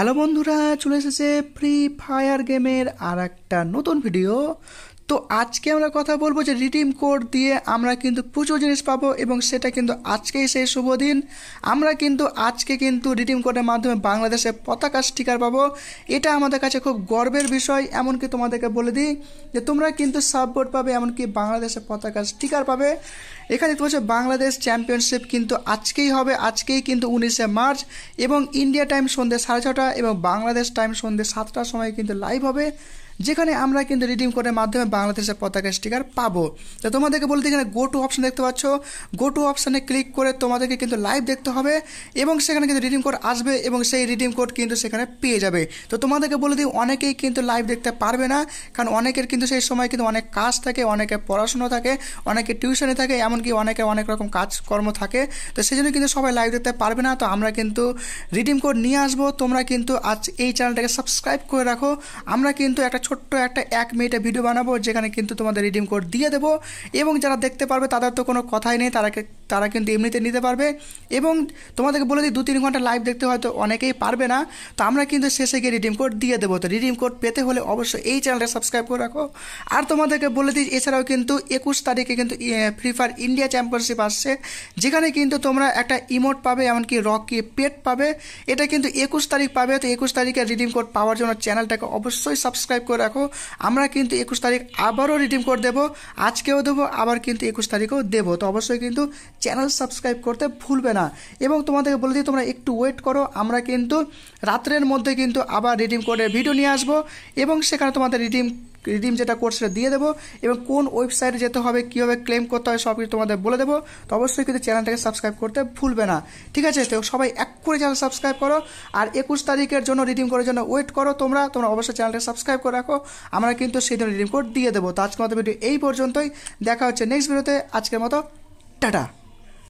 hello বন্ধুরা চলে এসেছে ফ্রি ফায়ার গেমের আর একটা নতুন ভিডিও তো আজকে আমরা কথা বলবো যে রিডিম কোড দিয়ে আমরা কিন্তু প্রচুর জিনিস পাবো এবং সেটা কিন্তু আজকেই সেই শুভ দিন আমরা কিন্তু আজকে কিন্তু রিডিম কোডের মাধ্যমে বাংলাদেশে পতাকা স্টিকার পাবো এটা আমাদের কাছে খুব গর্বের বিষয় এমনকি তোমাদেরকে বলে দিই যে তোমরা কিন্তু সাপোর্ট পাবে এমনকি বাংলাদেশে পতাকা স্টিকার পাবে এখানে দেখতে পাচ্ছ বাংলাদেশ চ্যাম্পিয়নশিপ কিন্তু আজকেই হবে আজকেই কিন্তু উনিশে মার্চ এবং ইন্ডিয়া টাইম সন্ধ্যে সাড়ে ছটা এবং বাংলাদেশ টাইম সন্ধ্যে সাতটার সময় কিন্তু লাইভ হবে যেখানে আমরা কিন্তু রিডিম কোডের মাধ্যমে বাংলাদেশের পতাকা স্টিকার পাবো তো তোমাদেরকে বলতে এখানে গো টু অপশন দেখতে পাচ্ছ গো টু অপশানে ক্লিক করে তোমাদেরকে কিন্তু লাইভ দেখতে হবে এবং সেখানে কিন্তু রিডিম কোড আসবে এবং সেই রিডিম কোড কিন্তু সেখানে পেয়ে যাবে তো তোমাদেরকে বলে দিই অনেকেই কিন্তু লাইভ দেখতে পারবে না কারণ অনেকের কিন্তু সেই সময় কিন্তু অনেক কাজ থাকে অনেকে পড়াশুনো থাকে অনেকে টিউশনে থাকে এমন এমনকি অনেকের অনেক রকম কাজকর্ম থাকে তো সেই জন্য কিন্তু সবাই লাইভ দেখতে পারবে না তো আমরা কিন্তু রিডিম কোড নিয়ে আসবো তোমরা কিন্তু আজ এই চ্যানেলটাকে সাবস্ক্রাইব করে রাখো আমরা কিন্তু একটা ছোট্ট একটা এক মিনিটের ভিডিও বানাবো যেখানে কিন্তু তোমাদের রিডিম কোড দিয়ে দেবো এবং যারা দেখতে পারবে তাদের তো কোনো কথাই নেই তারা তারা কিন্তু এমনিতে নিতে পারবে এবং তোমাদেরকে বলে দিই দু তিন ঘন্টা লাইভ দেখতে হয়তো অনেকেই পারবে না তো আমরা কিন্তু শেষে গিয়ে রিডিম কোড দিয়ে দেবো তো রিডিম কোড পেতে হলে অবশ্যই এই চ্যানেলটা সাবস্ক্রাইব করে রাখো আর তোমাদেরকে বলে দিই এছাড়াও কিন্তু একুশ তারিখে কিন্তু ফ্রি ফায়ার ইন্ডিয়া চ্যাম্পিয়নশিপ আসছে যেখানে কিন্তু তোমরা একটা ইমোট পাবে এমনকি রকি পেট পাবে এটা কিন্তু একুশ তারিখ পাবে তো একুশ তারিখে রিডিম কোড পাওয়ার জন্য চ্যানেলটাকে অবশ্যই সাবস্ক্রাইব করে রাখো আমরা কিন্তু একুশ তারিখ আবারও রিডিম কোড দেবো আজকেও দেবো আবার কিন্তু একুশ তারিখেও দেবো তো অবশ্যই কিন্তু চ্যানেল সাবস্ক্রাইব করতে ভুলবে না এবং তোমাদেরকে বলে দিই তোমরা একটু ওয়েট করো আমরা কিন্তু রাত্রের মধ্যে কিন্তু আবার রিডিম কোডের ভিডিও নিয়ে আসবো এবং সেখানে তোমাদের রিডিম রিডিম যেটা কোর্স সেটা দিয়ে দেবো এবং কোন ওয়েবসাইটে যেতে হবে কীভাবে ক্লেম করতে হয় সব কিছু তোমাদের বলে দেবো তো অবশ্যই কিন্তু চ্যানেলটাকে সাবস্ক্রাইব করতে ভুলবে না ঠিক আছে তো সবাই এক করে চ্যানেল সাবস্ক্রাইব করো আর একুশ তারিখের জন্য রিডিম করার জন্য ওয়েট করো তোমরা তোমরা অবশ্যই চ্যানেলটাকে সাবস্ক্রাইব করে রাখো আমরা কিন্তু সেই জন্য রিডিম কোড দিয়ে দেবো তো আজকের মতো ভিডিও এই পর্যন্তই দেখা হচ্ছে নেক্সট ভিডিওতে আজকের মতো টাটা